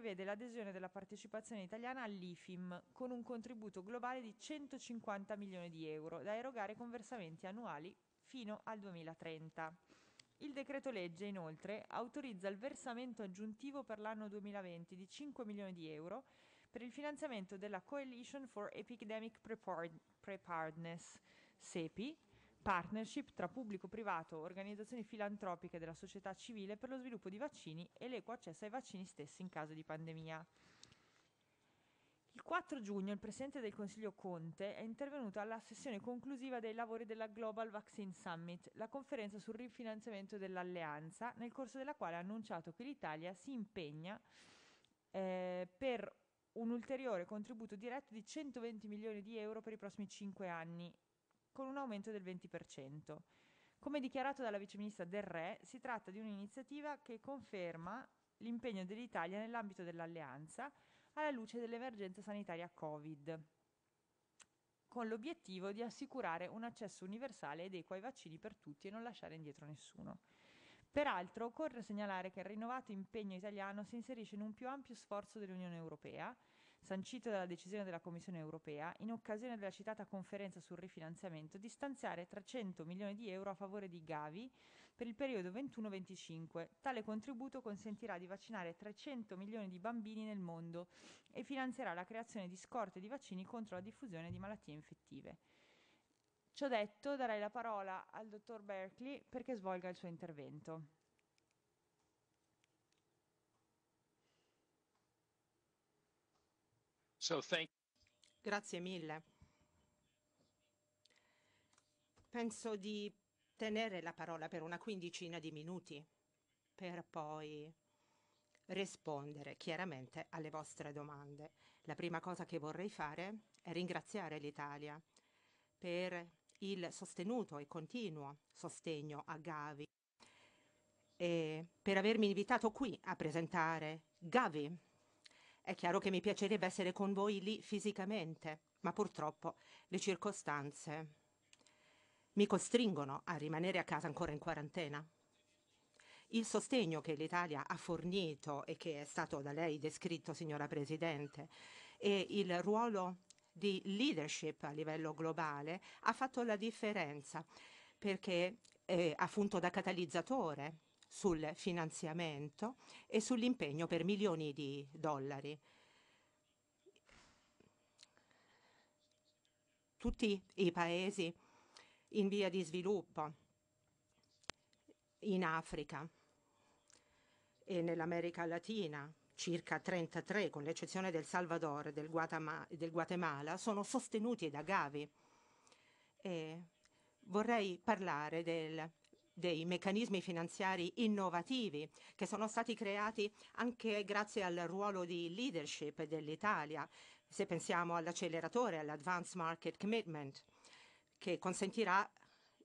prevede l'adesione della partecipazione italiana all'IFIM con un contributo globale di 150 milioni di euro da erogare con versamenti annuali fino al 2030. Il decreto legge inoltre autorizza il versamento aggiuntivo per l'anno 2020 di 5 milioni di euro per il finanziamento della Coalition for Epidemic Preparedness, SEPI, partnership tra pubblico privato, organizzazioni filantropiche della società civile per lo sviluppo di vaccini e l'equo accesso ai vaccini stessi in caso di pandemia. Il 4 giugno il Presidente del Consiglio Conte è intervenuto alla sessione conclusiva dei lavori della Global Vaccine Summit, la conferenza sul rifinanziamento dell'alleanza, nel corso della quale ha annunciato che l'Italia si impegna eh, per un ulteriore contributo diretto di 120 milioni di euro per i prossimi 5 anni con un aumento del 20%. Come dichiarato dalla viceministra Del Re, si tratta di un'iniziativa che conferma l'impegno dell'Italia nell'ambito dell'alleanza alla luce dell'emergenza sanitaria Covid, con l'obiettivo di assicurare un accesso universale ed equo ai vaccini per tutti e non lasciare indietro nessuno. Peraltro, occorre segnalare che il rinnovato impegno italiano si inserisce in un più ampio sforzo dell'Unione Europea sancito dalla decisione della Commissione europea, in occasione della citata conferenza sul rifinanziamento, di stanziare 300 milioni di euro a favore di Gavi per il periodo 21-25. Tale contributo consentirà di vaccinare 300 milioni di bambini nel mondo e finanzierà la creazione di scorte di vaccini contro la diffusione di malattie infettive. Ciò detto, darei la parola al dottor Berkeley perché svolga il suo intervento. So Grazie mille. Penso di tenere la parola per una quindicina di minuti per poi rispondere chiaramente alle vostre domande. La prima cosa che vorrei fare è ringraziare l'Italia per il sostenuto e continuo sostegno a Gavi e per avermi invitato qui a presentare Gavi è chiaro che mi piacerebbe essere con voi lì fisicamente, ma purtroppo le circostanze mi costringono a rimanere a casa ancora in quarantena. Il sostegno che l'Italia ha fornito e che è stato da lei descritto, signora Presidente, e il ruolo di leadership a livello globale ha fatto la differenza perché eh, ha funto da catalizzatore sul finanziamento e sull'impegno per milioni di dollari. Tutti i paesi in via di sviluppo in Africa e nell'America Latina, circa 33 con l'eccezione del Salvador e del, del, Guatemala, sono sostenuti da Gavi. E vorrei parlare del dei meccanismi finanziari innovativi che sono stati creati anche grazie al ruolo di leadership dell'Italia, se pensiamo all'acceleratore, all'Advanced Market Commitment, che consentirà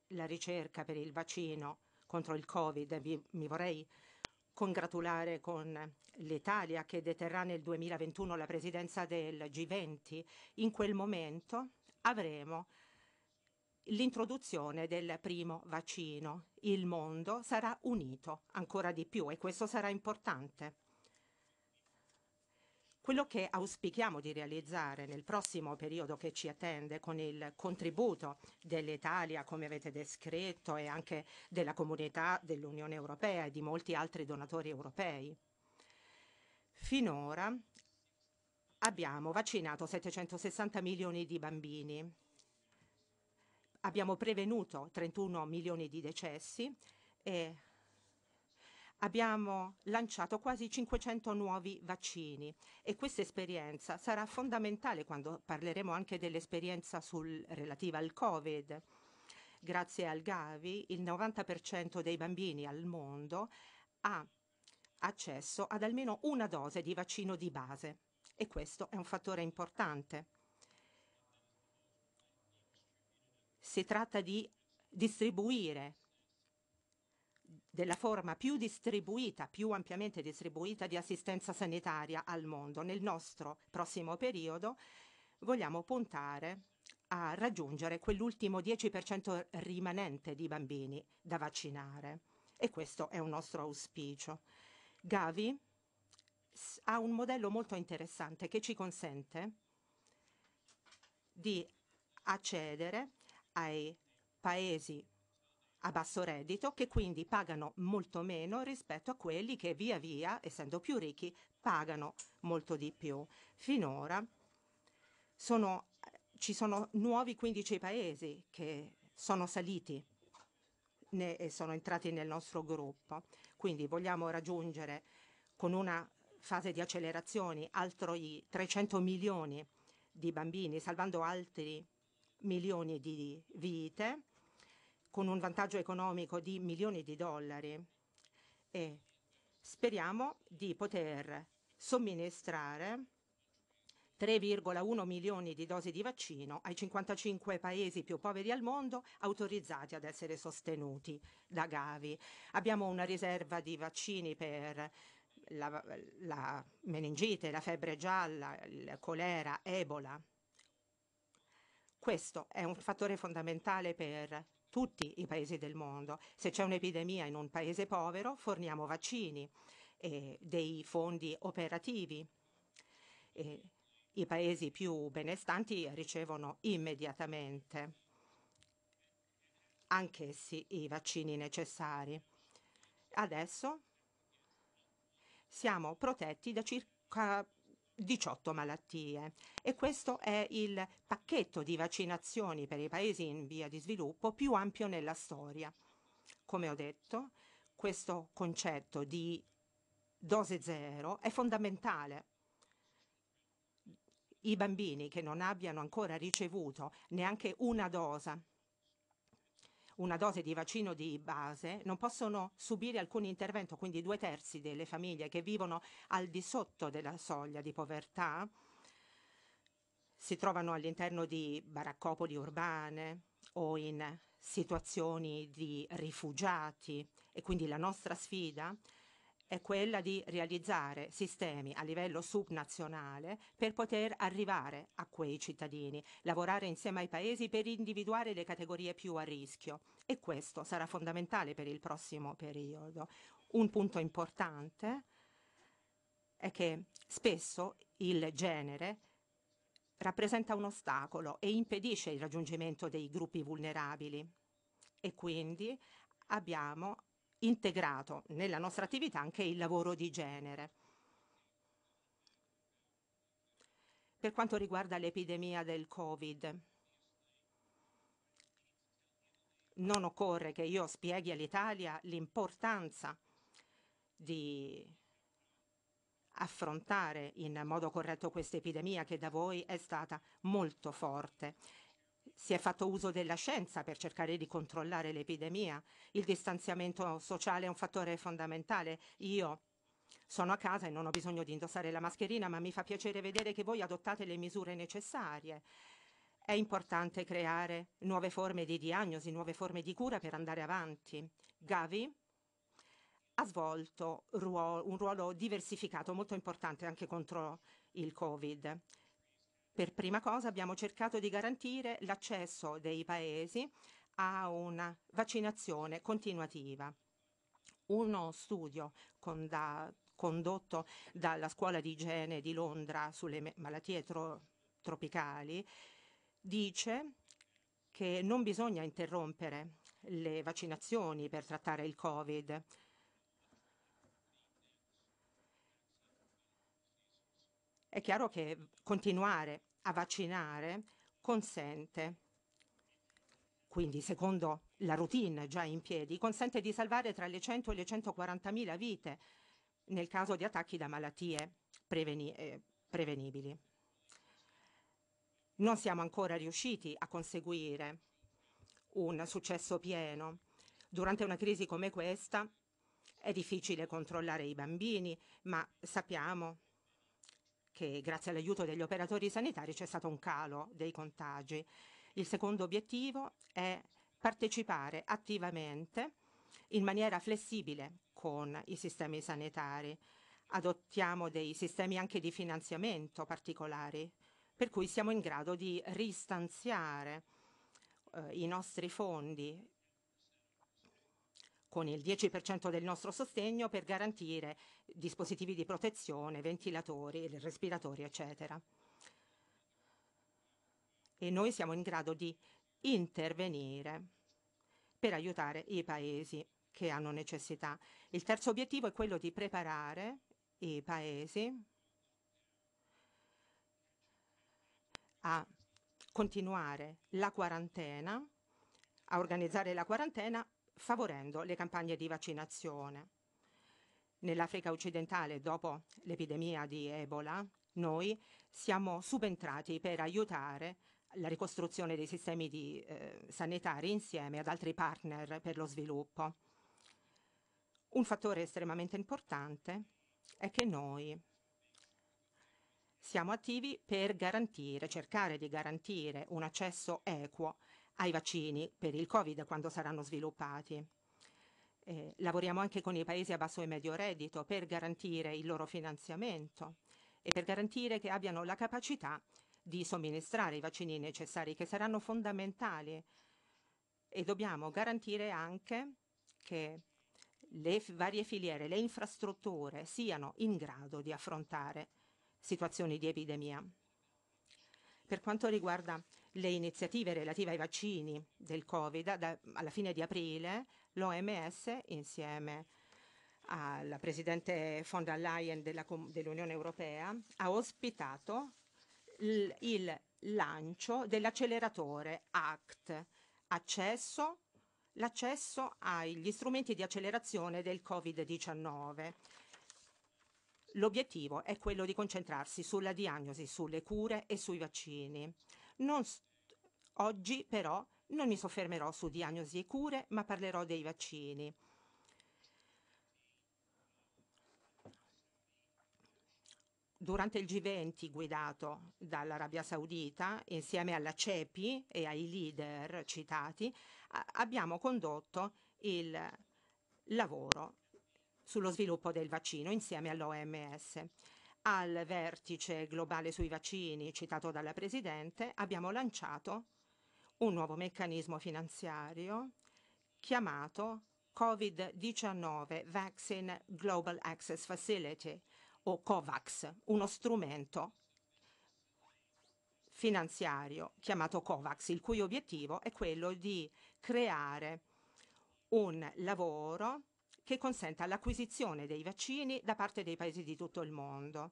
la ricerca per il vaccino contro il Covid. Mi, mi vorrei congratulare con l'Italia che deterrà nel 2021 la presidenza del G20. In quel momento avremo l'introduzione del primo vaccino. Il mondo sarà unito ancora di più e questo sarà importante. Quello che auspichiamo di realizzare nel prossimo periodo che ci attende con il contributo dell'Italia, come avete descritto, e anche della comunità dell'Unione Europea e di molti altri donatori europei. Finora abbiamo vaccinato 760 milioni di bambini abbiamo prevenuto 31 milioni di decessi e abbiamo lanciato quasi 500 nuovi vaccini e questa esperienza sarà fondamentale quando parleremo anche dell'esperienza relativa al Covid. Grazie al Gavi, il 90% dei bambini al mondo ha accesso ad almeno una dose di vaccino di base e questo è un fattore importante. si tratta di distribuire della forma più distribuita, più ampiamente distribuita di assistenza sanitaria al mondo. Nel nostro prossimo periodo vogliamo puntare a raggiungere quell'ultimo 10% rimanente di bambini da vaccinare e questo è un nostro auspicio. Gavi ha un modello molto interessante che ci consente di accedere ai paesi a basso reddito che quindi pagano molto meno rispetto a quelli che via via, essendo più ricchi, pagano molto di più. Finora sono, ci sono nuovi 15 paesi che sono saliti ne, e sono entrati nel nostro gruppo. Quindi vogliamo raggiungere con una fase di accelerazioni altri 300 milioni di bambini, salvando altri milioni di vite, con un vantaggio economico di milioni di dollari e speriamo di poter somministrare 3,1 milioni di dosi di vaccino ai 55 paesi più poveri al mondo autorizzati ad essere sostenuti da Gavi. Abbiamo una riserva di vaccini per la, la meningite, la febbre gialla, il colera, Ebola, questo è un fattore fondamentale per tutti i paesi del mondo. Se c'è un'epidemia in un paese povero, forniamo vaccini e dei fondi operativi. E I paesi più benestanti ricevono immediatamente anch'essi i vaccini necessari. Adesso siamo protetti da circa 18 malattie e questo è il pacchetto di vaccinazioni per i paesi in via di sviluppo più ampio nella storia. Come ho detto, questo concetto di dose zero è fondamentale. I bambini che non abbiano ancora ricevuto neanche una dose una dose di vaccino di base non possono subire alcun intervento, quindi due terzi delle famiglie che vivono al di sotto della soglia di povertà si trovano all'interno di baraccopoli urbane o in situazioni di rifugiati e quindi la nostra sfida è quella di realizzare sistemi a livello subnazionale per poter arrivare a quei cittadini, lavorare insieme ai paesi per individuare le categorie più a rischio e questo sarà fondamentale per il prossimo periodo. Un punto importante è che spesso il genere rappresenta un ostacolo e impedisce il raggiungimento dei gruppi vulnerabili e quindi abbiamo integrato nella nostra attività anche il lavoro di genere. Per quanto riguarda l'epidemia del Covid, non occorre che io spieghi all'Italia l'importanza di affrontare in modo corretto questa epidemia che da voi è stata molto forte si è fatto uso della scienza per cercare di controllare l'epidemia, il distanziamento sociale è un fattore fondamentale. Io sono a casa e non ho bisogno di indossare la mascherina, ma mi fa piacere vedere che voi adottate le misure necessarie. È importante creare nuove forme di diagnosi, nuove forme di cura per andare avanti. Gavi ha svolto un ruolo diversificato molto importante anche contro il Covid. Per prima cosa abbiamo cercato di garantire l'accesso dei paesi a una vaccinazione continuativa. Uno studio con da, condotto dalla Scuola di Igiene di Londra sulle malattie tro, tropicali dice che non bisogna interrompere le vaccinazioni per trattare il Covid È chiaro che continuare a vaccinare consente, quindi secondo la routine già in piedi, consente di salvare tra le 100 e le 140.000 vite nel caso di attacchi da malattie preveni eh, prevenibili. Non siamo ancora riusciti a conseguire un successo pieno. Durante una crisi come questa è difficile controllare i bambini, ma sappiamo che grazie all'aiuto degli operatori sanitari c'è stato un calo dei contagi. Il secondo obiettivo è partecipare attivamente in maniera flessibile con i sistemi sanitari. Adottiamo dei sistemi anche di finanziamento particolari, per cui siamo in grado di ristanziare eh, i nostri fondi con il 10% del nostro sostegno per garantire dispositivi di protezione, ventilatori, respiratori, eccetera. E noi siamo in grado di intervenire per aiutare i paesi che hanno necessità. Il terzo obiettivo è quello di preparare i paesi a continuare la quarantena, a organizzare la quarantena favorendo le campagne di vaccinazione. Nell'Africa occidentale, dopo l'epidemia di Ebola, noi siamo subentrati per aiutare la ricostruzione dei sistemi di, eh, sanitari insieme ad altri partner per lo sviluppo. Un fattore estremamente importante è che noi siamo attivi per garantire, cercare di garantire un accesso equo ai vaccini per il Covid quando saranno sviluppati. Eh, lavoriamo anche con i paesi a basso e medio reddito per garantire il loro finanziamento e per garantire che abbiano la capacità di somministrare i vaccini necessari che saranno fondamentali e dobbiamo garantire anche che le varie filiere, le infrastrutture siano in grado di affrontare situazioni di epidemia. Per quanto riguarda le iniziative relative ai vaccini del Covid, da, alla fine di aprile l'OMS insieme alla Presidente von der Leyen della, dell'Unione Europea ha ospitato il, il lancio dell'acceleratore ACT, accesso, l'accesso agli strumenti di accelerazione del Covid-19. L'obiettivo è quello di concentrarsi sulla diagnosi, sulle cure e sui vaccini. Oggi però non mi soffermerò su diagnosi e cure, ma parlerò dei vaccini. Durante il G20 guidato dall'Arabia Saudita, insieme alla CEPI e ai leader citati, abbiamo condotto il lavoro sullo sviluppo del vaccino insieme all'OMS. Al vertice globale sui vaccini citato dalla Presidente abbiamo lanciato un nuovo meccanismo finanziario chiamato Covid-19 Vaccine Global Access Facility o COVAX, uno strumento finanziario chiamato COVAX, il cui obiettivo è quello di creare un lavoro che consenta l'acquisizione dei vaccini da parte dei paesi di tutto il mondo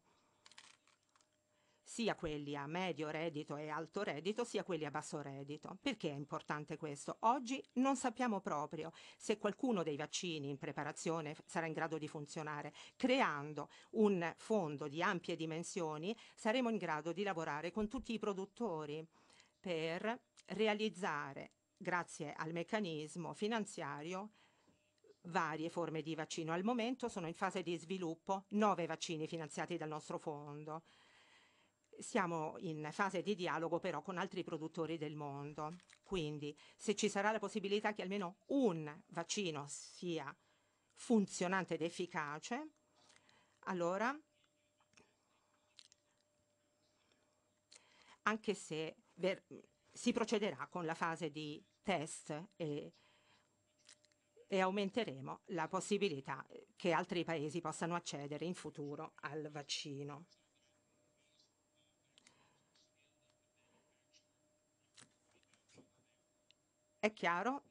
sia quelli a medio reddito e alto reddito, sia quelli a basso reddito. Perché è importante questo? Oggi non sappiamo proprio se qualcuno dei vaccini in preparazione sarà in grado di funzionare. Creando un fondo di ampie dimensioni saremo in grado di lavorare con tutti i produttori per realizzare, grazie al meccanismo finanziario, varie forme di vaccino. Al momento sono in fase di sviluppo nove vaccini finanziati dal nostro fondo. Siamo in fase di dialogo però con altri produttori del mondo, quindi se ci sarà la possibilità che almeno un vaccino sia funzionante ed efficace, allora anche se si procederà con la fase di test e e aumenteremo la possibilità eh, che altri paesi possano accedere in futuro al vaccino. È chiaro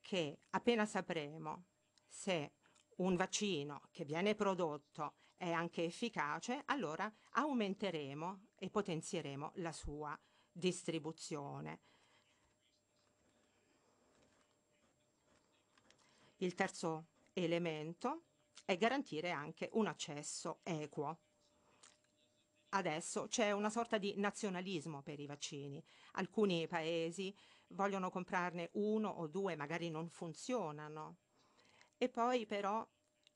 che appena sapremo se un vaccino che viene prodotto è anche efficace, allora aumenteremo e potenzieremo la sua distribuzione Il terzo elemento è garantire anche un accesso equo. Adesso c'è una sorta di nazionalismo per i vaccini. Alcuni paesi vogliono comprarne uno o due, magari non funzionano. E poi però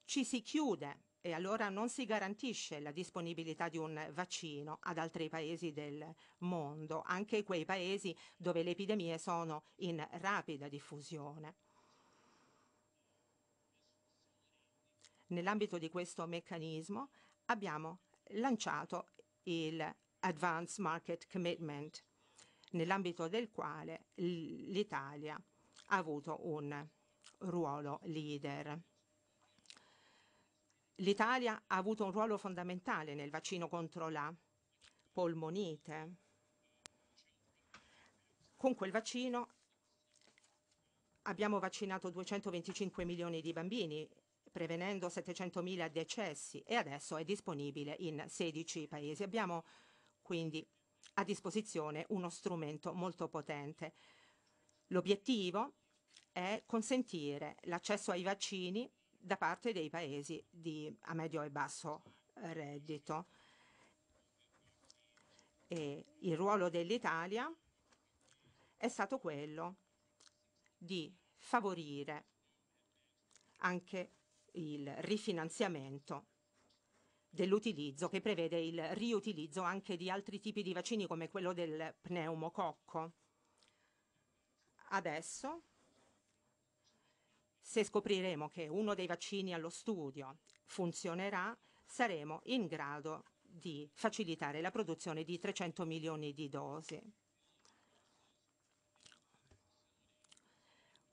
ci si chiude e allora non si garantisce la disponibilità di un vaccino ad altri paesi del mondo, anche quei paesi dove le epidemie sono in rapida diffusione. Nell'ambito di questo meccanismo abbiamo lanciato il Advanced Market Commitment, nell'ambito del quale l'Italia ha avuto un ruolo leader. L'Italia ha avuto un ruolo fondamentale nel vaccino contro la polmonite. Con quel vaccino abbiamo vaccinato 225 milioni di bambini prevenendo 700.000 decessi e adesso è disponibile in 16 paesi. Abbiamo quindi a disposizione uno strumento molto potente. L'obiettivo è consentire l'accesso ai vaccini da parte dei paesi di, a medio e basso eh, reddito. E il ruolo dell'Italia è stato quello di favorire anche il rifinanziamento dell'utilizzo che prevede il riutilizzo anche di altri tipi di vaccini come quello del pneumococco. Adesso, se scopriremo che uno dei vaccini allo studio funzionerà, saremo in grado di facilitare la produzione di 300 milioni di dosi.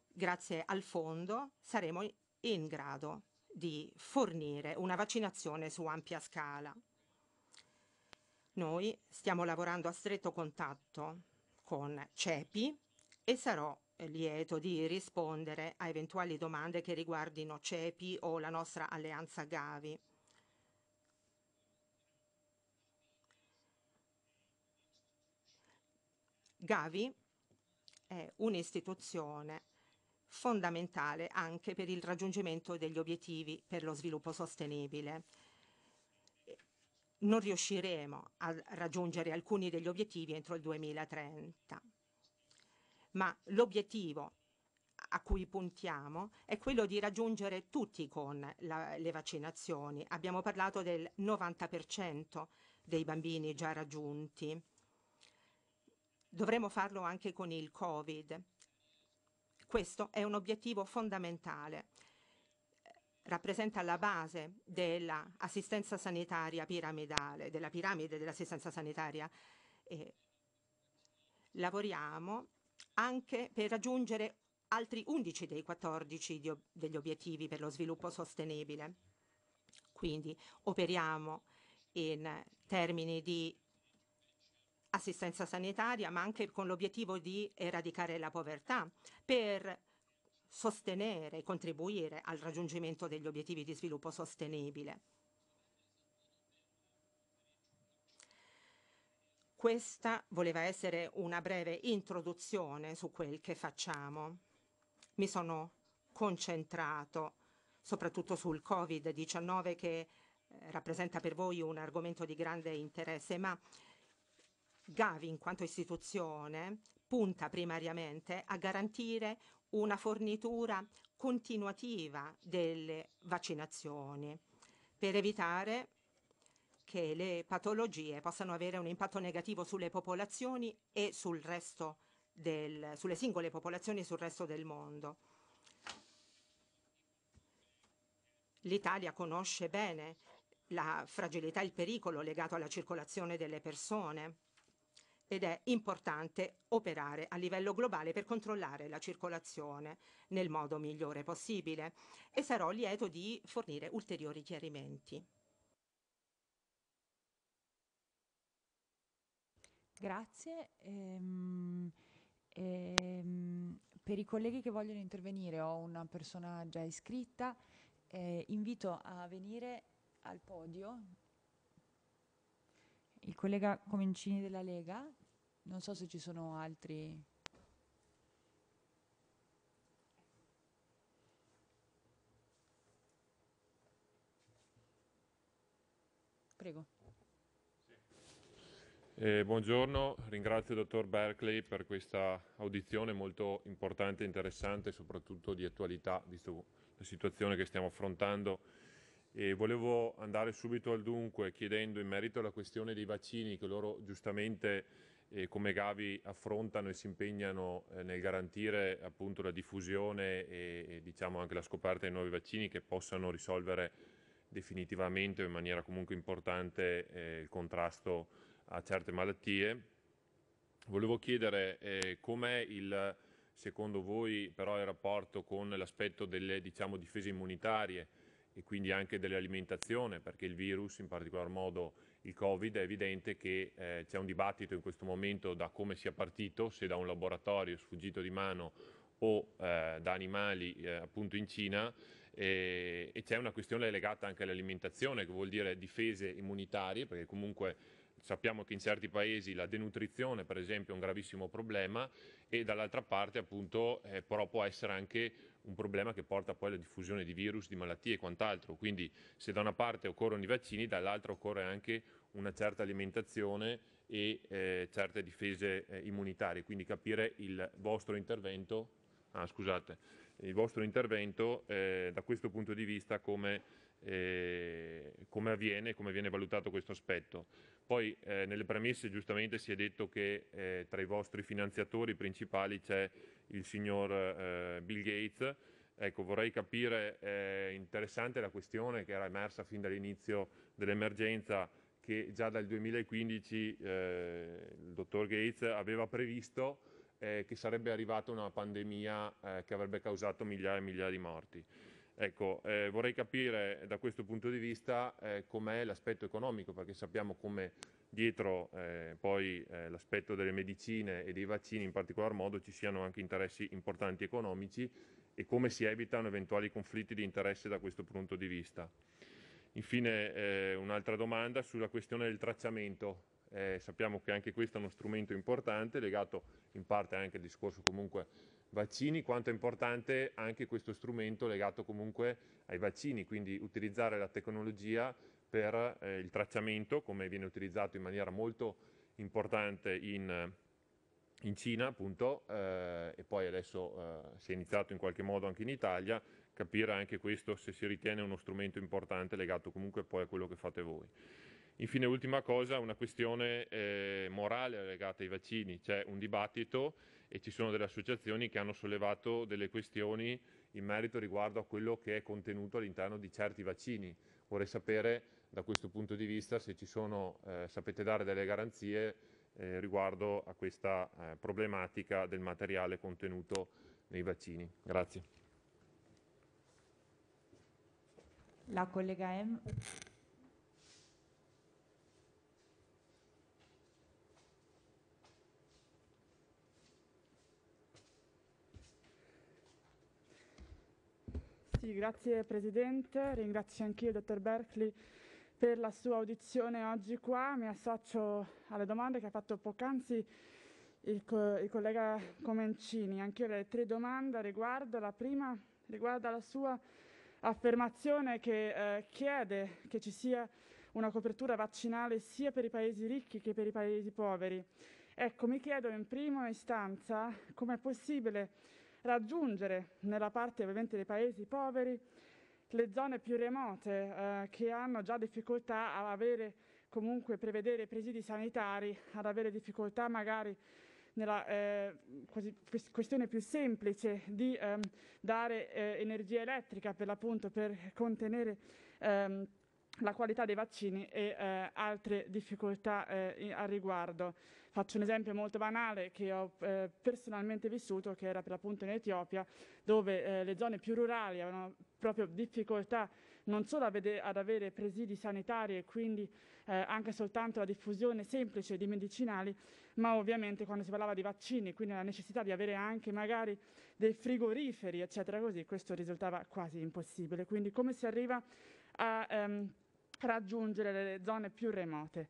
Grazie al fondo saremo in grado di fornire una vaccinazione su ampia scala. Noi stiamo lavorando a stretto contatto con CEPI e sarò lieto di rispondere a eventuali domande che riguardino CEPI o la nostra alleanza Gavi. Gavi è un'istituzione fondamentale anche per il raggiungimento degli obiettivi per lo sviluppo sostenibile. Non riusciremo a raggiungere alcuni degli obiettivi entro il 2030, ma l'obiettivo a cui puntiamo è quello di raggiungere tutti con la, le vaccinazioni. Abbiamo parlato del 90% dei bambini già raggiunti. Dovremmo farlo anche con il Covid questo è un obiettivo fondamentale. Rappresenta la base dell'assistenza sanitaria piramidale, della piramide dell'assistenza sanitaria. E lavoriamo anche per raggiungere altri 11 dei 14 degli obiettivi per lo sviluppo sostenibile. Quindi operiamo in termini di assistenza sanitaria, ma anche con l'obiettivo di eradicare la povertà, per sostenere e contribuire al raggiungimento degli obiettivi di sviluppo sostenibile. Questa voleva essere una breve introduzione su quel che facciamo. Mi sono concentrato soprattutto sul Covid-19 che eh, rappresenta per voi un argomento di grande interesse, ma Gavi, in quanto istituzione, punta primariamente a garantire una fornitura continuativa delle vaccinazioni per evitare che le patologie possano avere un impatto negativo sulle popolazioni e sul resto del, sulle singole popolazioni e sul resto del mondo. L'Italia conosce bene la fragilità e il pericolo legato alla circolazione delle persone ed è importante operare a livello globale per controllare la circolazione nel modo migliore possibile e sarò lieto di fornire ulteriori chiarimenti. Grazie. Ehm, ehm, per i colleghi che vogliono intervenire, ho una persona già iscritta, eh, invito a venire al podio il collega Comincini della Lega. Non so se ci sono altri... Prego. Eh, buongiorno, ringrazio il dottor Berkeley per questa audizione molto importante e interessante, soprattutto di attualità, visto la situazione che stiamo affrontando. E volevo andare subito al dunque chiedendo in merito alla questione dei vaccini che loro giustamente e come Gavi affrontano e si impegnano eh, nel garantire appunto la diffusione e, e, diciamo anche la scoperta dei nuovi vaccini che possano risolvere definitivamente o in maniera comunque importante eh, il contrasto a certe malattie. Volevo chiedere eh, com'è il secondo voi però il rapporto con l'aspetto delle diciamo, difese immunitarie e quindi anche dell'alimentazione perché il virus in particolar modo il Covid, è evidente che eh, c'è un dibattito in questo momento da come sia partito, se da un laboratorio sfuggito di mano o eh, da animali eh, appunto in Cina e, e c'è una questione legata anche all'alimentazione che vuol dire difese immunitarie perché comunque sappiamo che in certi paesi la denutrizione per esempio è un gravissimo problema e dall'altra parte appunto eh, però può essere anche un problema che porta poi alla diffusione di virus, di malattie e quant'altro. Quindi se da una parte occorrono i vaccini, dall'altra occorre anche una certa alimentazione e eh, certe difese eh, immunitarie, quindi capire il vostro intervento, ah, scusate, il vostro intervento eh, da questo punto di vista come eh, come avviene e come viene valutato questo aspetto. Poi eh, nelle premesse giustamente si è detto che eh, tra i vostri finanziatori principali c'è il signor eh, Bill Gates. Ecco, vorrei capire, è eh, interessante la questione che era emersa fin dall'inizio dell'emergenza, che già dal 2015 eh, il dottor Gates aveva previsto che sarebbe arrivata una pandemia che avrebbe causato migliaia e migliaia di morti. Ecco, eh, vorrei capire da questo punto di vista eh, com'è l'aspetto economico, perché sappiamo come dietro eh, poi eh, l'aspetto delle medicine e dei vaccini in particolar modo ci siano anche interessi importanti economici e come si evitano eventuali conflitti di interesse da questo punto di vista. Infine eh, un'altra domanda sulla questione del tracciamento. Eh, sappiamo che anche questo è uno strumento importante legato in parte anche al discorso comunque vaccini, quanto è importante anche questo strumento legato comunque ai vaccini, quindi utilizzare la tecnologia per eh, il tracciamento, come viene utilizzato in maniera molto importante in, in Cina, appunto, eh, e poi adesso eh, si è iniziato in qualche modo anche in Italia, capire anche questo se si ritiene uno strumento importante legato comunque poi a quello che fate voi. Infine, ultima cosa, una questione eh, morale legata ai vaccini. C'è un dibattito e ci sono delle associazioni che hanno sollevato delle questioni in merito riguardo a quello che è contenuto all'interno di certi vaccini. Vorrei sapere da questo punto di vista se sono, eh, sapete dare delle garanzie eh, riguardo a questa eh, problematica del materiale contenuto nei vaccini. Grazie. La collega M. Sì, grazie Presidente, ringrazio anch'io il Dottor Berkeley per la sua audizione oggi qua, mi associo alle domande che ha fatto poc'anzi il, co il, collega Comencini. Anch'io le tre domande riguardo. La prima riguarda la sua affermazione che eh, chiede che ci sia una copertura vaccinale sia per i paesi ricchi che per i paesi poveri. Ecco, mi chiedo in prima istanza come è possibile raggiungere nella parte ovviamente dei paesi poveri le zone più remote eh, che hanno già difficoltà a avere comunque prevedere presidi sanitari, ad avere difficoltà magari nella eh, quasi, questione più semplice di ehm, dare eh, energia elettrica per l'appunto per contenere ehm, la qualità dei vaccini e eh, altre difficoltà eh, al riguardo. Faccio un esempio molto banale che ho eh, personalmente vissuto, che era per l'appunto in Etiopia, dove eh, le zone più rurali avevano proprio difficoltà non solo ad avere presidi sanitari e quindi eh, anche soltanto la diffusione semplice di medicinali, ma ovviamente quando si parlava di vaccini, quindi la necessità di avere anche magari dei frigoriferi, eccetera, così, questo risultava quasi impossibile. Quindi come si arriva a ehm, raggiungere le zone più remote?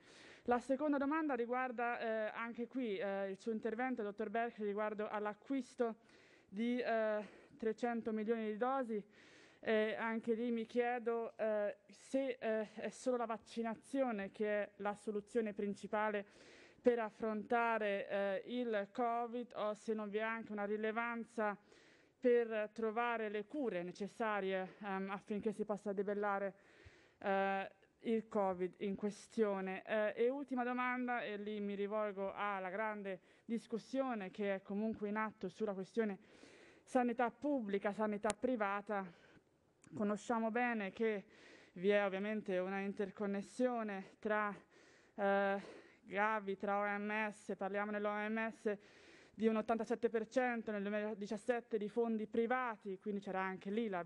La seconda domanda riguarda eh, anche qui eh, il suo intervento, dottor Berkeley, riguardo all'acquisto di eh, 300 milioni di dosi. anche lì mi chiedo eh, se eh, è solo la vaccinazione che è la soluzione principale per affrontare eh, il Covid o se non vi è anche una rilevanza per trovare le cure necessarie ehm, affinché si possa debellare eh, il Covid in questione. Eh, e ultima domanda, e lì mi rivolgo alla grande discussione che è comunque in atto sulla questione sanità pubblica, sanità privata. Conosciamo bene che vi è ovviamente una interconnessione tra eh, Gavi, tra OMS, parliamo dell'OMS di un 87% nel 2017 di fondi privati, quindi c'era anche lì la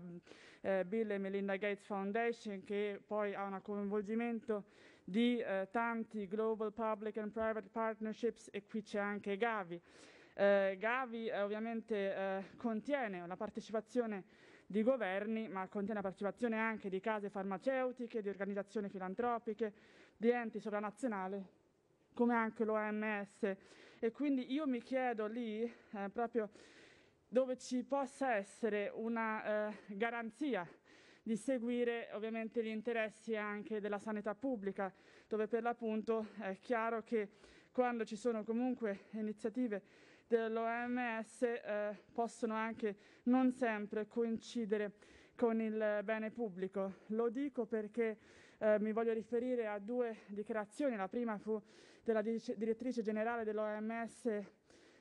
eh, Bill e Melinda Gates Foundation che poi ha un coinvolgimento di eh, tanti Global Public and Private Partnerships e qui c'è anche Gavi. Eh, Gavi eh, ovviamente eh, contiene la partecipazione di governi, ma contiene la partecipazione anche di case farmaceutiche, di organizzazioni filantropiche, di enti sovranazionali come anche l'OMS e quindi io mi chiedo lì, eh, proprio dove ci possa essere una eh, garanzia di seguire ovviamente gli interessi anche della sanità pubblica, dove per l'appunto è chiaro che quando ci sono comunque iniziative dell'OMS eh, possono anche non sempre coincidere con il bene pubblico. Lo dico perché eh, mi voglio riferire a due dichiarazioni. La prima fu della direttrice generale dell'OMS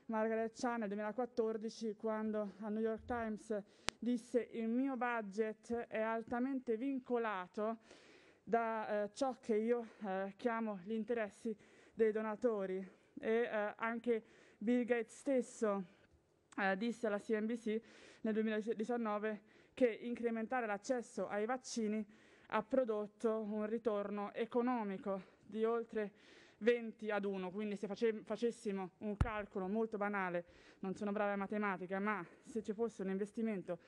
Margaret Chan nel 2014 quando al New York Times disse il mio budget è altamente vincolato da eh, ciò che io eh, chiamo gli interessi dei donatori e eh, anche Bill Gates stesso eh, disse alla CNBC nel 2019 che incrementare l'accesso ai vaccini ha prodotto un ritorno economico di oltre 20 ad 1, quindi se face facessimo un calcolo molto banale, non sono brava a matematica, ma se ci fosse un investimento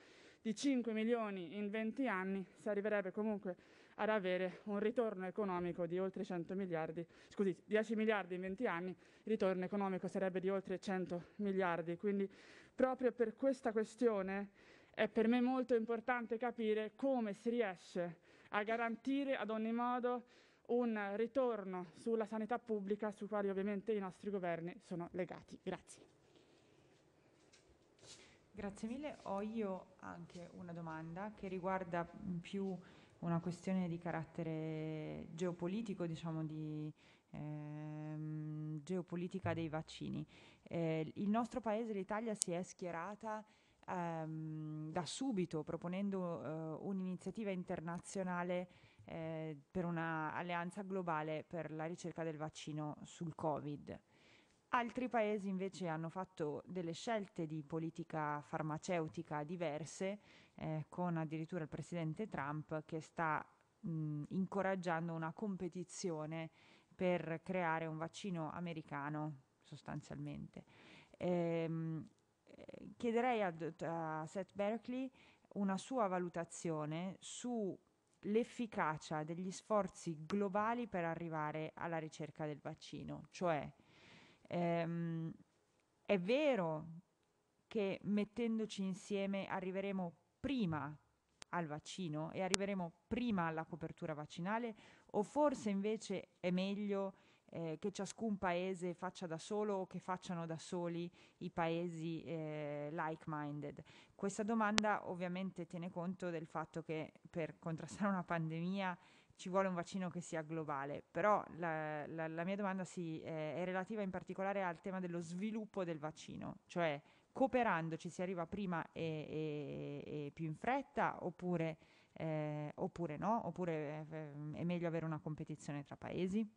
di 5 milioni in 20 anni si arriverebbe comunque ad avere un ritorno economico di oltre 100 miliardi, scusi, 10 miliardi in 20 anni, il ritorno economico sarebbe di oltre 100 miliardi, quindi proprio per questa questione è per me molto importante capire come si riesce a garantire ad ogni modo un ritorno sulla sanità pubblica su quali ovviamente i nostri governi sono legati. Grazie. Grazie mille. Ho io anche una domanda che riguarda più una questione di carattere geopolitico, diciamo di ehm, geopolitica dei vaccini. Eh, il nostro paese, l'Italia, si è schierata ehm, da subito proponendo eh, un'iniziativa internazionale eh, per un'alleanza globale per la ricerca del vaccino sul Covid. Altri paesi invece hanno fatto delle scelte di politica farmaceutica diverse, eh, con addirittura il presidente Trump che sta mh, incoraggiando una competizione per creare un vaccino americano sostanzialmente. Ehm, eh, chiederei a, a Seth Berkeley una sua valutazione su l'efficacia degli sforzi globali per arrivare alla ricerca del vaccino. Cioè, ehm, è vero che mettendoci insieme arriveremo prima al vaccino e arriveremo prima alla copertura vaccinale o forse invece è meglio eh, che ciascun paese faccia da solo o che facciano da soli i paesi eh, like-minded. Questa domanda ovviamente tiene conto del fatto che per contrastare una pandemia ci vuole un vaccino che sia globale, però la, la, la mia domanda si, eh, è relativa in particolare al tema dello sviluppo del vaccino, cioè cooperandoci si arriva prima e, e, e più in fretta oppure, eh, oppure no, oppure eh, è meglio avere una competizione tra paesi?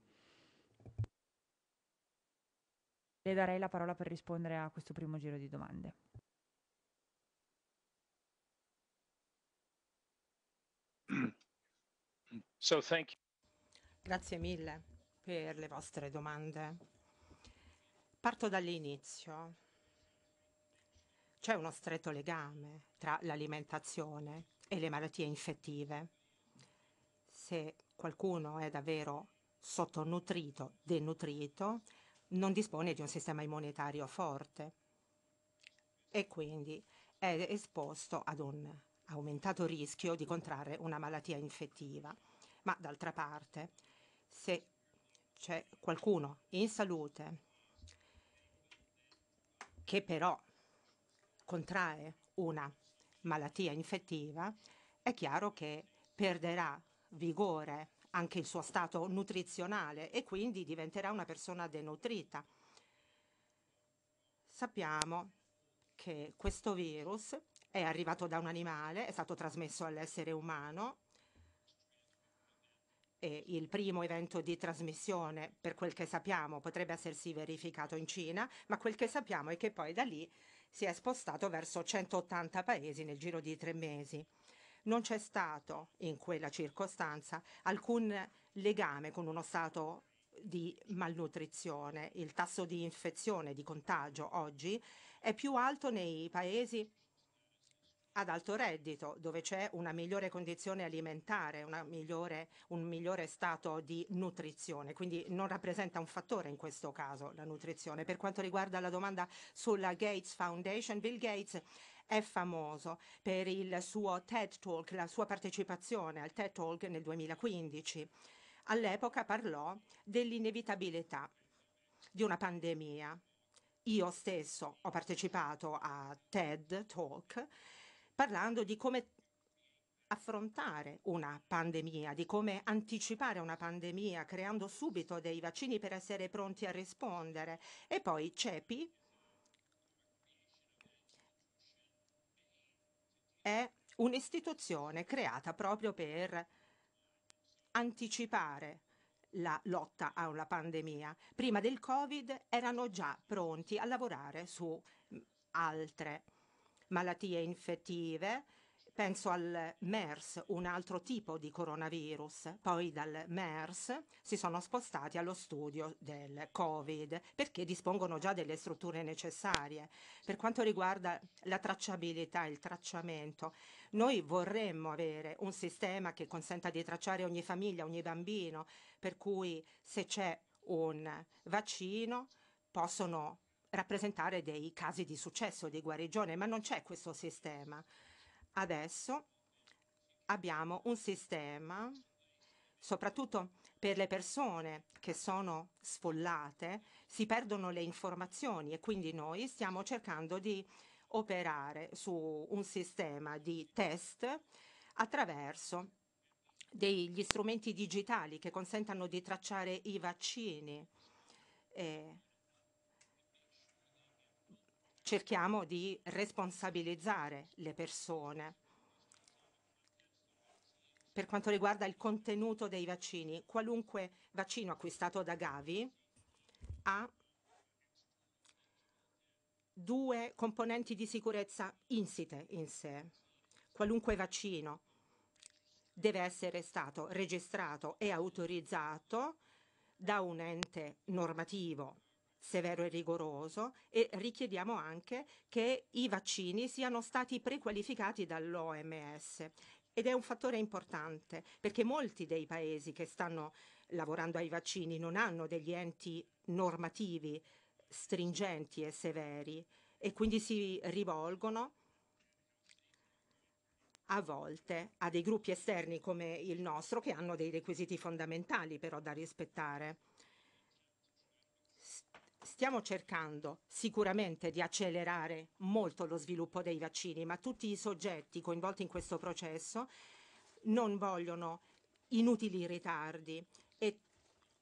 le darei la parola per rispondere a questo primo giro di domande. So, Grazie mille per le vostre domande. Parto dall'inizio. C'è uno stretto legame tra l'alimentazione e le malattie infettive. Se qualcuno è davvero sottonutrito, denutrito, non dispone di un sistema immunitario forte e quindi è esposto ad un aumentato rischio di contrarre una malattia infettiva. Ma d'altra parte, se c'è qualcuno in salute che però contrae una malattia infettiva, è chiaro che perderà vigore anche il suo stato nutrizionale e quindi diventerà una persona denutrita. Sappiamo che questo virus è arrivato da un animale, è stato trasmesso all'essere umano e il primo evento di trasmissione, per quel che sappiamo, potrebbe essersi verificato in Cina, ma quel che sappiamo è che poi da lì si è spostato verso 180 paesi nel giro di tre mesi non c'è stato in quella circostanza alcun legame con uno stato di malnutrizione. Il tasso di infezione, di contagio oggi è più alto nei paesi ad alto reddito, dove c'è una migliore condizione alimentare, migliore, un migliore stato di nutrizione, quindi non rappresenta un fattore in questo caso la nutrizione. Per quanto riguarda la domanda sulla Gates Foundation, Bill Gates è famoso per il suo TED Talk, la sua partecipazione al TED Talk nel 2015. All'epoca parlò dell'inevitabilità di una pandemia. Io stesso ho partecipato a TED Talk parlando di come affrontare una pandemia, di come anticipare una pandemia creando subito dei vaccini per essere pronti a rispondere. E poi CEPI, è un'istituzione creata proprio per anticipare la lotta alla pandemia. Prima del Covid erano già pronti a lavorare su altre malattie infettive, Penso al MERS, un altro tipo di coronavirus. Poi dal MERS si sono spostati allo studio del Covid perché dispongono già delle strutture necessarie. Per quanto riguarda la tracciabilità, il tracciamento, noi vorremmo avere un sistema che consenta di tracciare ogni famiglia, ogni bambino, per cui se c'è un vaccino possono rappresentare dei casi di successo, di guarigione, ma non c'è questo sistema. Adesso abbiamo un sistema, soprattutto per le persone che sono sfollate, si perdono le informazioni e quindi noi stiamo cercando di operare su un sistema di test attraverso degli strumenti digitali che consentano di tracciare i vaccini. Eh, cerchiamo di responsabilizzare le persone. Per quanto riguarda il contenuto dei vaccini, qualunque vaccino acquistato da Gavi ha due componenti di sicurezza insite in sé. Qualunque vaccino deve essere stato registrato e autorizzato da un ente normativo severo e rigoroso e richiediamo anche che i vaccini siano stati prequalificati dall'OMS. Ed è un fattore importante perché molti dei paesi che stanno lavorando ai vaccini non hanno degli enti normativi stringenti e severi e quindi si rivolgono a volte a dei gruppi esterni come il nostro che hanno dei requisiti fondamentali però da rispettare stiamo cercando sicuramente di accelerare molto lo sviluppo dei vaccini, ma tutti i soggetti coinvolti in questo processo non vogliono inutili ritardi e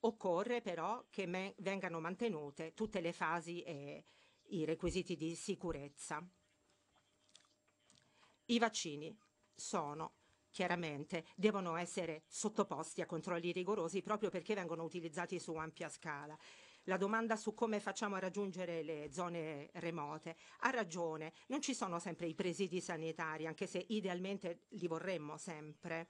occorre però che vengano mantenute tutte le fasi e i requisiti di sicurezza. I vaccini sono chiaramente devono essere sottoposti a controlli rigorosi proprio perché vengono utilizzati su ampia scala la domanda su come facciamo a raggiungere le zone remote. Ha ragione, non ci sono sempre i presidi sanitari, anche se idealmente li vorremmo sempre.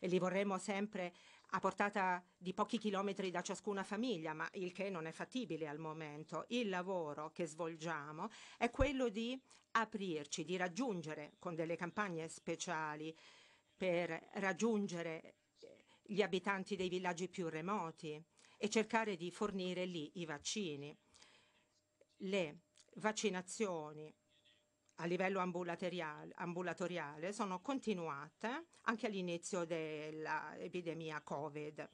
E li vorremmo sempre a portata di pochi chilometri da ciascuna famiglia, ma il che non è fattibile al momento. Il lavoro che svolgiamo è quello di aprirci, di raggiungere con delle campagne speciali per raggiungere gli abitanti dei villaggi più remoti e cercare di fornire lì i vaccini. Le vaccinazioni a livello ambulatoriale sono continuate anche all'inizio dell'epidemia Covid,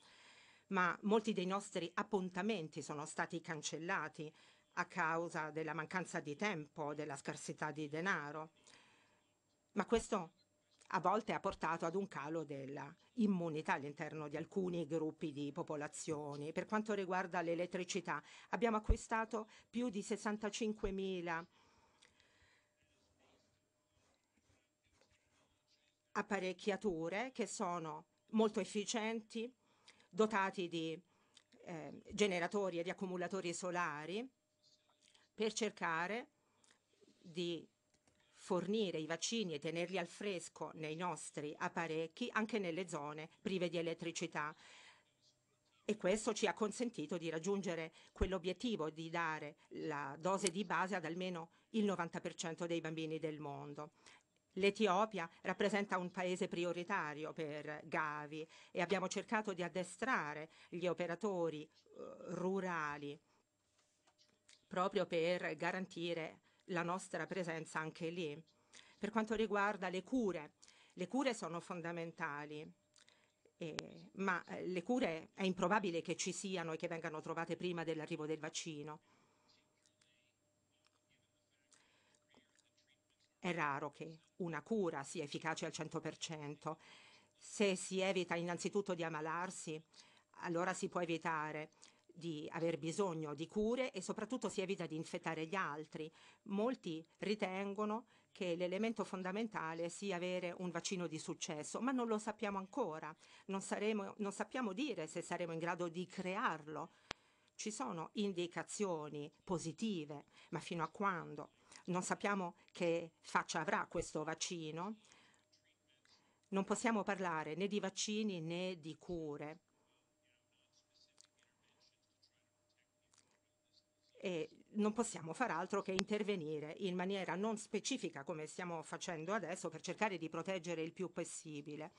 ma molti dei nostri appuntamenti sono stati cancellati a causa della mancanza di tempo, della scarsità di denaro. Ma questo a volte ha portato ad un calo dell'immunità all'interno di alcuni gruppi di popolazioni. Per quanto riguarda l'elettricità, abbiamo acquistato più di 65.000 apparecchiature che sono molto efficienti, dotati di eh, generatori e di accumulatori solari per cercare di fornire i vaccini e tenerli al fresco nei nostri apparecchi anche nelle zone prive di elettricità. E questo ci ha consentito di raggiungere quell'obiettivo di dare la dose di base ad almeno il 90% dei bambini del mondo. L'Etiopia rappresenta un paese prioritario per Gavi e abbiamo cercato di addestrare gli operatori uh, rurali proprio per garantire la nostra presenza anche lì. Per quanto riguarda le cure, le cure sono fondamentali. Eh, ma le cure è improbabile che ci siano e che vengano trovate prima dell'arrivo del vaccino. È raro che una cura sia efficace al 100%. Se si evita innanzitutto di ammalarsi, allora si può evitare di aver bisogno di cure e soprattutto si evita di infettare gli altri. Molti ritengono che l'elemento fondamentale sia avere un vaccino di successo, ma non lo sappiamo ancora, non, saremo, non sappiamo dire se saremo in grado di crearlo. Ci sono indicazioni positive, ma fino a quando? Non sappiamo che faccia avrà questo vaccino. Non possiamo parlare né di vaccini né di cure e non possiamo far altro che intervenire in maniera non specifica come stiamo facendo adesso per cercare di proteggere il più possibile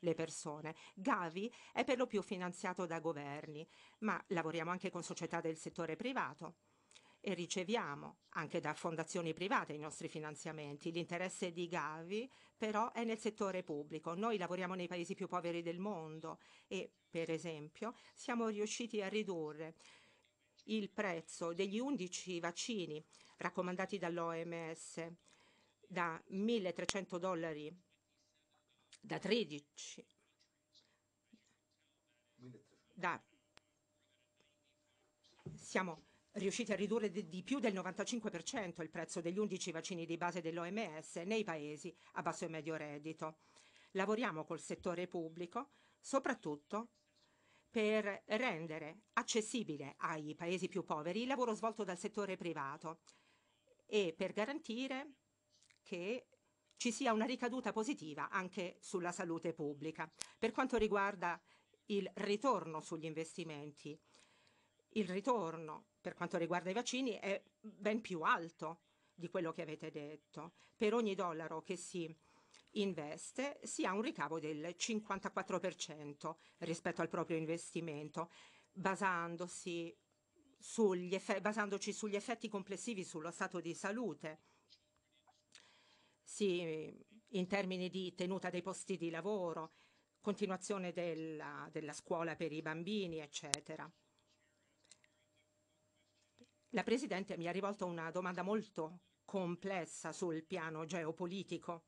le persone. Gavi è per lo più finanziato da governi, ma lavoriamo anche con società del settore privato e riceviamo anche da fondazioni private i nostri finanziamenti. L'interesse di Gavi però è nel settore pubblico. Noi lavoriamo nei paesi più poveri del mondo e, per esempio, siamo riusciti a ridurre il prezzo degli 11 vaccini raccomandati dall'OMS da 1.300 dollari, da 13, da, siamo riusciti a ridurre di più del 95% il prezzo degli 11 vaccini di base dell'OMS nei paesi a basso e medio reddito. Lavoriamo col settore pubblico, soprattutto per rendere accessibile ai paesi più poveri il lavoro svolto dal settore privato e per garantire che ci sia una ricaduta positiva anche sulla salute pubblica. Per quanto riguarda il ritorno sugli investimenti, il ritorno per quanto riguarda i vaccini è ben più alto di quello che avete detto. Per ogni dollaro che si investe si ha un ricavo del 54% rispetto al proprio investimento, basandosi sugli effetti, basandoci sugli effetti complessivi sullo stato di salute, sì, in termini di tenuta dei posti di lavoro, continuazione della, della scuola per i bambini, eccetera. La Presidente mi ha rivolto una domanda molto complessa sul piano geopolitico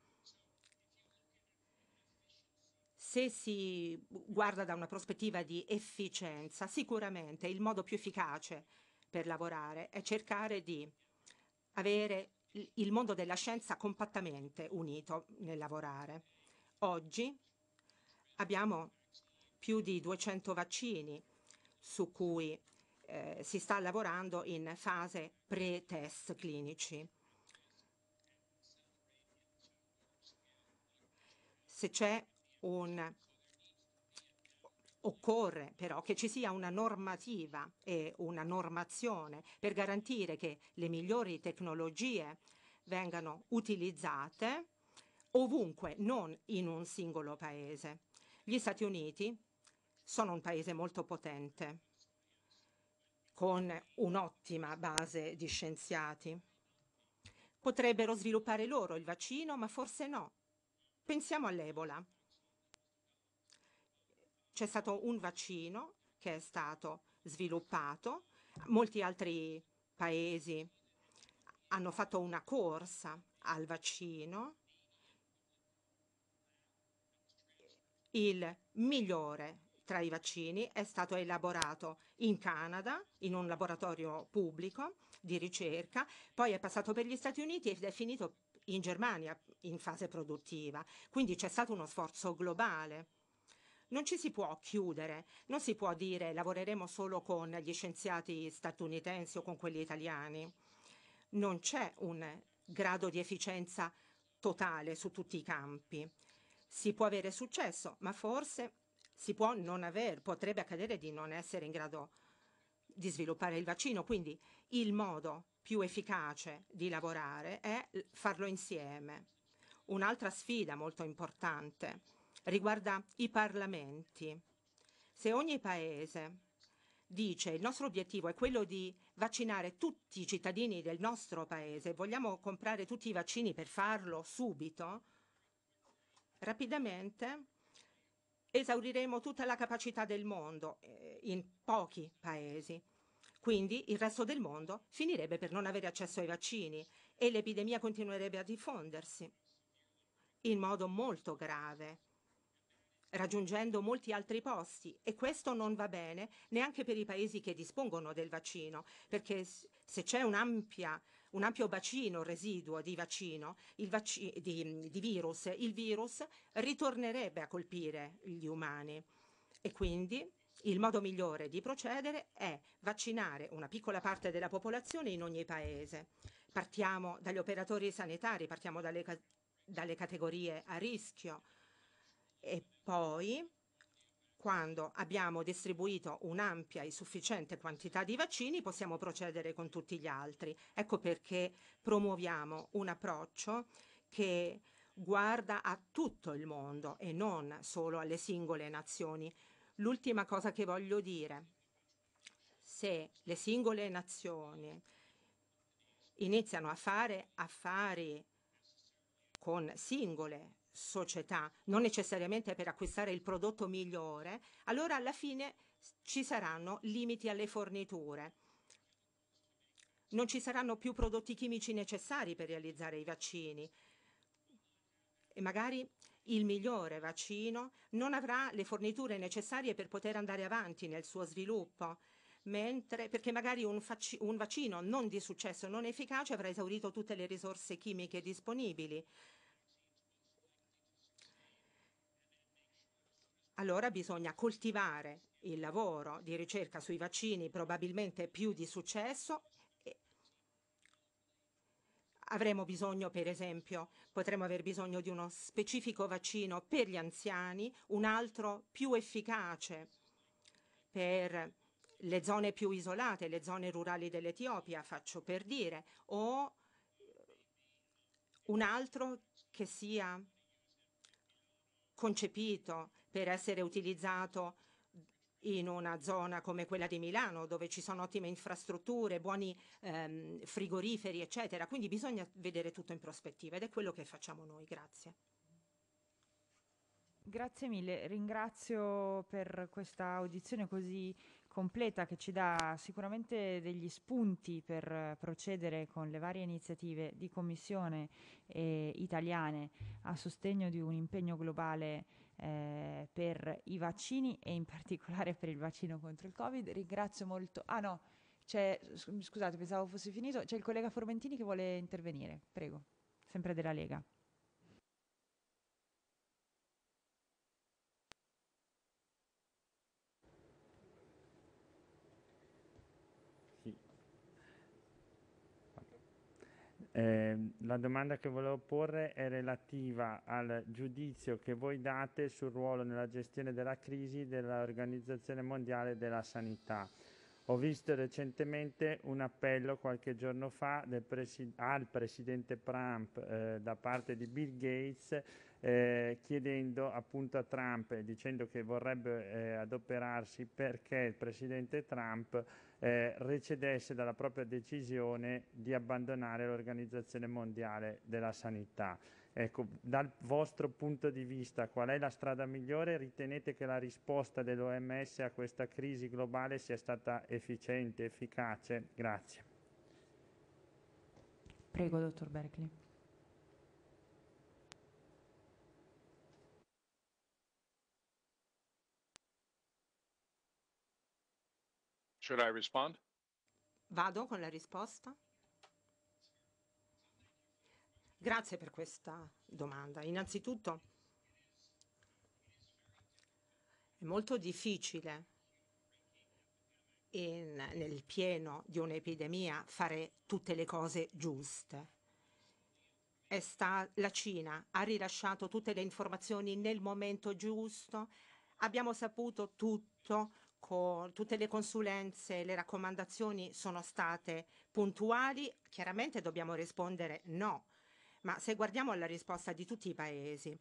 se si guarda da una prospettiva di efficienza, sicuramente il modo più efficace per lavorare è cercare di avere il mondo della scienza compattamente unito nel lavorare. Oggi abbiamo più di 200 vaccini su cui eh, si sta lavorando in fase pre-test clinici. Se c'è un Occorre però che ci sia una normativa e una normazione per garantire che le migliori tecnologie vengano utilizzate ovunque, non in un singolo paese. Gli Stati Uniti sono un paese molto potente, con un'ottima base di scienziati. Potrebbero sviluppare loro il vaccino, ma forse no. Pensiamo all'Ebola. C'è stato un vaccino che è stato sviluppato, molti altri paesi hanno fatto una corsa al vaccino. Il migliore tra i vaccini è stato elaborato in Canada, in un laboratorio pubblico di ricerca, poi è passato per gli Stati Uniti ed è finito in Germania in fase produttiva. Quindi c'è stato uno sforzo globale non ci si può chiudere, non si può dire lavoreremo solo con gli scienziati statunitensi o con quelli italiani. Non c'è un grado di efficienza totale su tutti i campi. Si può avere successo, ma forse si può non aver, potrebbe accadere di non essere in grado di sviluppare il vaccino. Quindi il modo più efficace di lavorare è farlo insieme. Un'altra sfida molto importante riguarda i parlamenti. Se ogni paese dice il nostro obiettivo è quello di vaccinare tutti i cittadini del nostro paese, vogliamo comprare tutti i vaccini per farlo subito, rapidamente esauriremo tutta la capacità del mondo eh, in pochi paesi. Quindi il resto del mondo finirebbe per non avere accesso ai vaccini e l'epidemia continuerebbe a diffondersi in modo molto grave raggiungendo molti altri posti e questo non va bene neanche per i paesi che dispongono del vaccino, perché se c'è un ampio bacino residuo di, vaccino, vac- di, di virus, il virus ritornerebbe a colpire gli umani e quindi il modo migliore di procedere è vaccinare una piccola parte della popolazione in ogni paese. Partiamo dagli operatori sanitari, partiamo dalle, dalle categorie a rischio, e poi, quando abbiamo distribuito un'ampia e sufficiente quantità di vaccini, possiamo procedere con tutti gli altri. Ecco perché promuoviamo un approccio che guarda a tutto il mondo e non solo alle singole nazioni. L'ultima cosa che voglio dire, se le singole nazioni iniziano a fare affari con singole società, non necessariamente per acquistare il prodotto migliore, allora alla fine ci saranno limiti alle forniture. Non ci saranno più prodotti chimici necessari per realizzare i vaccini e magari il migliore vaccino non avrà le forniture necessarie per poter andare avanti nel suo sviluppo. Mentre, perché magari un, un vaccino non di successo, non efficace, avrà esaurito tutte le risorse chimiche disponibili. allora bisogna coltivare il lavoro di ricerca sui vaccini probabilmente più di successo. Avremo bisogno, per esempio, potremo aver bisogno di uno specifico vaccino per gli anziani, un altro più efficace per le zone più isolate, le zone rurali dell'Etiopia, faccio per dire, o un altro che sia concepito per essere utilizzato in una zona come quella di Milano dove ci sono ottime infrastrutture, buoni ehm, frigoriferi, eccetera. Quindi bisogna vedere tutto in prospettiva ed è quello che facciamo noi. Grazie. Grazie mille, ringrazio per questa audizione così completa che ci dà sicuramente degli spunti per procedere con le varie iniziative di commissione eh, italiane a sostegno di un impegno globale eh, per i vaccini e in particolare per il vaccino contro il Covid. Ringrazio molto. Ah no, c'è, scusate, pensavo fosse finito. C'è il collega Formentini che vuole intervenire. Prego, sempre della Lega. Eh, la domanda che volevo porre è relativa al giudizio che voi date sul ruolo nella gestione della crisi dell'Organizzazione Mondiale della Sanità. Ho visto recentemente un appello qualche giorno fa presi al presidente Trump eh, da parte di Bill Gates eh, chiedendo appunto a Trump, dicendo che vorrebbe eh, adoperarsi perché il presidente Trump eh, recedesse dalla propria decisione di abbandonare l'Organizzazione Mondiale della Sanità. Ecco, dal vostro punto di vista, qual è la strada migliore? Ritenete che la risposta dell'OMS a questa crisi globale sia stata efficiente, efficace? Grazie. Prego, dottor Berkeley. Should I respond? Vado con la risposta? Grazie per questa domanda. Innanzitutto è molto difficile in, nel pieno di un'epidemia fare tutte le cose giuste. Sta, la Cina ha rilasciato tutte le informazioni nel momento giusto, abbiamo saputo tutto con tutte le consulenze, le raccomandazioni sono state puntuali, chiaramente dobbiamo rispondere no, ma se guardiamo alla risposta di tutti i paesi,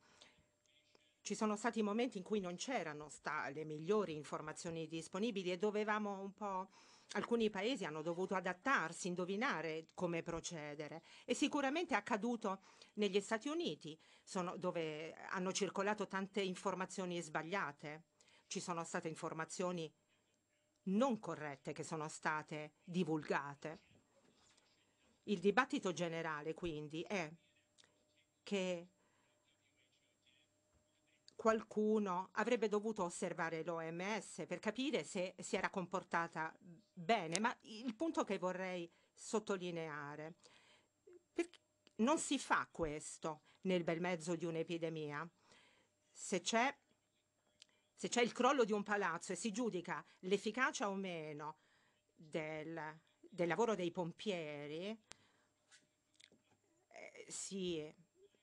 ci sono stati momenti in cui non c'erano le migliori informazioni disponibili e dovevamo un po'... Alcuni paesi hanno dovuto adattarsi, indovinare come procedere e sicuramente è accaduto negli Stati Uniti, sono, dove hanno circolato tante informazioni sbagliate ci sono state informazioni non corrette che sono state divulgate. Il dibattito generale quindi è che qualcuno avrebbe dovuto osservare l'OMS per capire se si era comportata bene, ma il punto che vorrei sottolineare, è che non si fa questo nel bel mezzo di un'epidemia. Se c'è se c'è il crollo di un palazzo e si giudica l'efficacia o meno del, del lavoro dei pompieri, eh, si,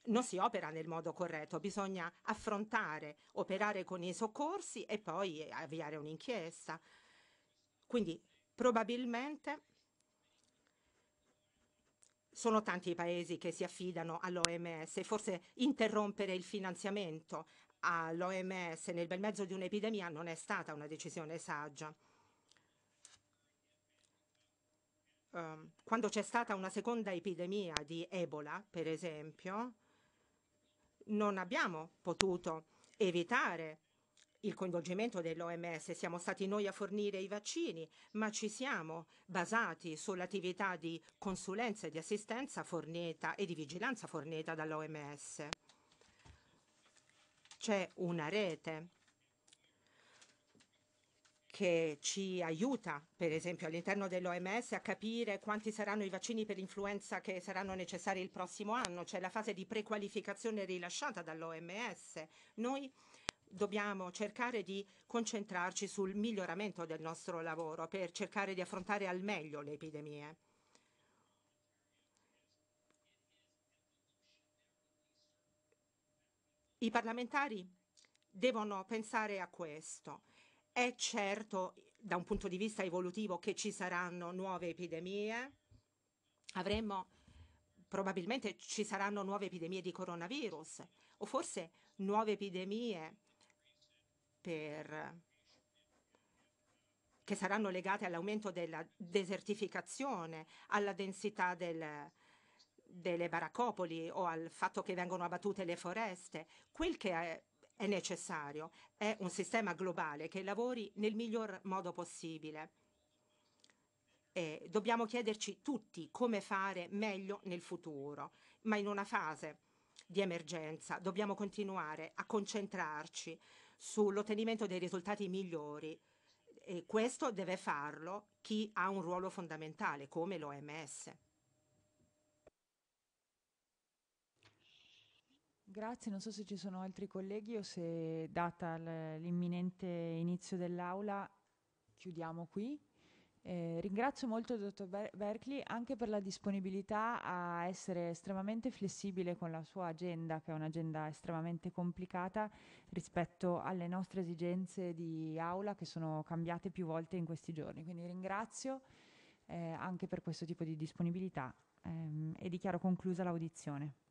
non si opera nel modo corretto, bisogna affrontare, operare con i soccorsi e poi avviare un'inchiesta. Quindi probabilmente sono tanti i paesi che si affidano all'OMS, forse interrompere il finanziamento all'OMS nel bel mezzo di un'epidemia non è stata una decisione saggia. Ehm, quando c'è stata una seconda epidemia di Ebola, per esempio, non abbiamo potuto evitare il coinvolgimento dell'OMS, siamo stati noi a fornire i vaccini, ma ci siamo basati sull'attività di consulenza e di assistenza fornita e di vigilanza fornita dall'OMS c'è una rete che ci aiuta, per esempio all'interno dell'OMS, a capire quanti saranno i vaccini per l'influenza che saranno necessari il prossimo anno. C'è la fase di prequalificazione rilasciata dall'OMS. Noi dobbiamo cercare di concentrarci sul miglioramento del nostro lavoro per cercare di affrontare al meglio le epidemie. I parlamentari devono pensare a questo. È certo, da un punto di vista evolutivo, che ci saranno nuove epidemie. Avremmo probabilmente ci saranno nuove epidemie di coronavirus o forse nuove epidemie per... che saranno legate all'aumento della desertificazione, alla densità del, delle baraccopoli o al fatto che vengono abbattute le foreste. Quel che è, è necessario è un sistema globale che lavori nel miglior modo possibile. E dobbiamo chiederci tutti come fare meglio nel futuro, ma in una fase di emergenza dobbiamo continuare a concentrarci sull'ottenimento dei risultati migliori e questo deve farlo chi ha un ruolo fondamentale come l'OMS. Grazie, non so se ci sono altri colleghi o se data l'imminente inizio dell'aula chiudiamo qui. Eh, ringrazio molto il dottor Ber Berkeley anche per la disponibilità a essere estremamente flessibile con la sua agenda, che è un'agenda estremamente complicata rispetto alle nostre esigenze di aula che sono cambiate più volte in questi giorni. Quindi ringrazio eh, anche per questo tipo di disponibilità ehm, e dichiaro conclusa l'audizione.